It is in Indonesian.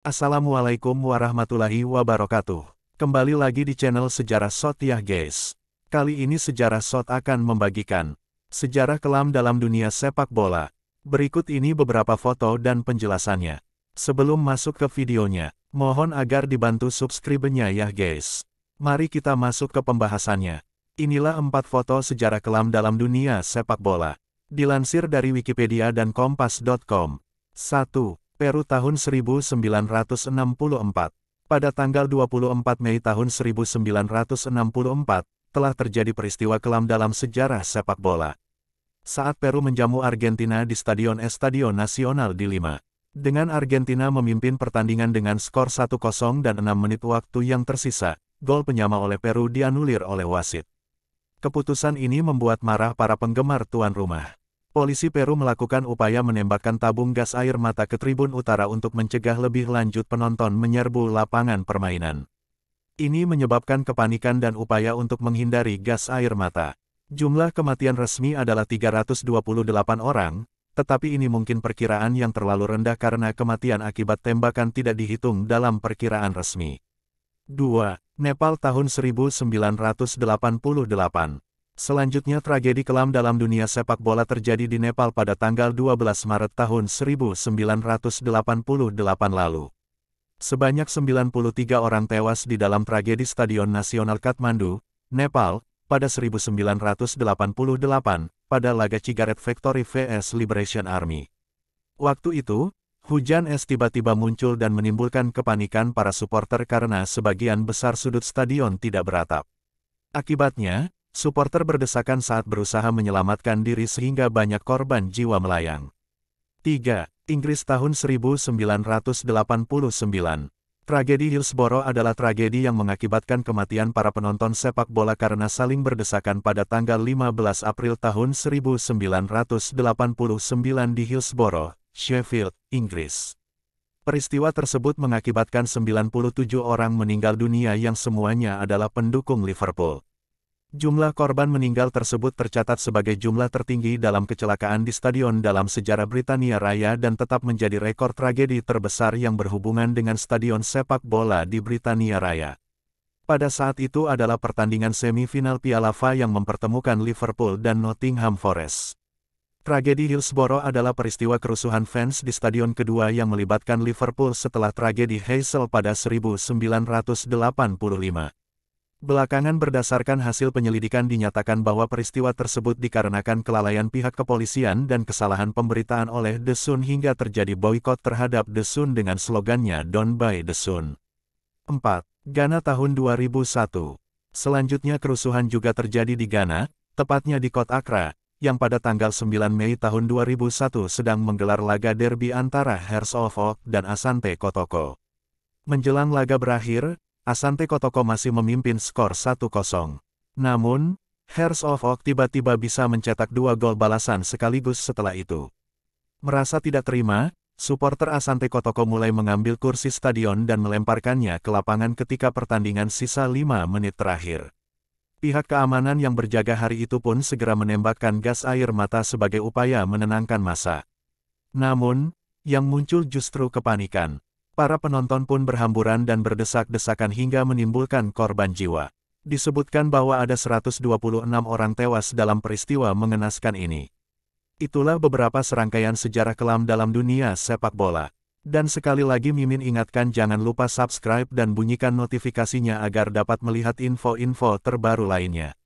Assalamualaikum warahmatullahi wabarakatuh. Kembali lagi di channel Sejarah Sotiah guys. Kali ini Sejarah Sot akan membagikan sejarah kelam dalam dunia sepak bola. Berikut ini beberapa foto dan penjelasannya. Sebelum masuk ke videonya, mohon agar dibantu subscribe-nya ya guys. Mari kita masuk ke pembahasannya. Inilah empat foto sejarah kelam dalam dunia sepak bola. Dilansir dari Wikipedia dan Kompas.com. 1. Peru tahun 1964. Pada tanggal 24 Mei tahun 1964, telah terjadi peristiwa kelam dalam sejarah sepak bola. Saat Peru menjamu Argentina di Stadion Estadio Nacional di Lima. Dengan Argentina memimpin pertandingan dengan skor 1-0 dan 6 menit waktu yang tersisa, gol penyama oleh Peru dianulir oleh wasit. Keputusan ini membuat marah para penggemar tuan rumah. Polisi Peru melakukan upaya menembakkan tabung gas air mata ke tribun utara untuk mencegah lebih lanjut penonton menyerbu lapangan permainan. Ini menyebabkan kepanikan dan upaya untuk menghindari gas air mata. Jumlah kematian resmi adalah 328 orang, tetapi ini mungkin perkiraan yang terlalu rendah karena kematian akibat tembakan tidak dihitung dalam perkiraan resmi. 2. Nepal tahun 1988 Selanjutnya tragedi kelam dalam dunia sepak bola terjadi di Nepal pada tanggal 12 Maret tahun 1988 lalu. Sebanyak 93 orang tewas di dalam tragedi Stadion Nasional Kathmandu, Nepal, pada 1988, pada laga Cigaret Factory vs Liberation Army. Waktu itu, hujan es tiba-tiba muncul dan menimbulkan kepanikan para supporter karena sebagian besar sudut stadion tidak beratap. Akibatnya, Supporter berdesakan saat berusaha menyelamatkan diri sehingga banyak korban jiwa melayang. 3. Inggris tahun 1989 Tragedi Hillsborough adalah tragedi yang mengakibatkan kematian para penonton sepak bola karena saling berdesakan pada tanggal 15 April tahun 1989 di Hillsborough, Sheffield, Inggris. Peristiwa tersebut mengakibatkan 97 orang meninggal dunia yang semuanya adalah pendukung Liverpool. Jumlah korban meninggal tersebut tercatat sebagai jumlah tertinggi dalam kecelakaan di stadion dalam sejarah Britania Raya dan tetap menjadi rekor tragedi terbesar yang berhubungan dengan stadion sepak bola di Britania Raya. Pada saat itu adalah pertandingan semifinal Piala FA yang mempertemukan Liverpool dan Nottingham Forest. Tragedi Hillsborough adalah peristiwa kerusuhan fans di stadion kedua yang melibatkan Liverpool setelah tragedi Hazel pada 1985. Belakangan berdasarkan hasil penyelidikan dinyatakan bahwa peristiwa tersebut dikarenakan kelalaian pihak kepolisian dan kesalahan pemberitaan oleh The Sun hingga terjadi boykot terhadap The Sun dengan slogannya Don't Buy The Sun. 4. Ghana tahun 2001 Selanjutnya kerusuhan juga terjadi di Ghana, tepatnya di Kota Accra, yang pada tanggal 9 Mei tahun 2001 sedang menggelar laga derby antara Hearts of Oak dan Asante Kotoko. Menjelang laga berakhir, Asante Kotoko masih memimpin skor 1-0. Namun, Hers of Oak tiba-tiba bisa mencetak dua gol balasan sekaligus setelah itu. Merasa tidak terima, supporter Asante Kotoko mulai mengambil kursi stadion dan melemparkannya ke lapangan ketika pertandingan sisa 5 menit terakhir. Pihak keamanan yang berjaga hari itu pun segera menembakkan gas air mata sebagai upaya menenangkan masa. Namun, yang muncul justru kepanikan. Para penonton pun berhamburan dan berdesak-desakan hingga menimbulkan korban jiwa. Disebutkan bahwa ada 126 orang tewas dalam peristiwa mengenaskan ini. Itulah beberapa serangkaian sejarah kelam dalam dunia sepak bola. Dan sekali lagi Mimin ingatkan jangan lupa subscribe dan bunyikan notifikasinya agar dapat melihat info-info terbaru lainnya.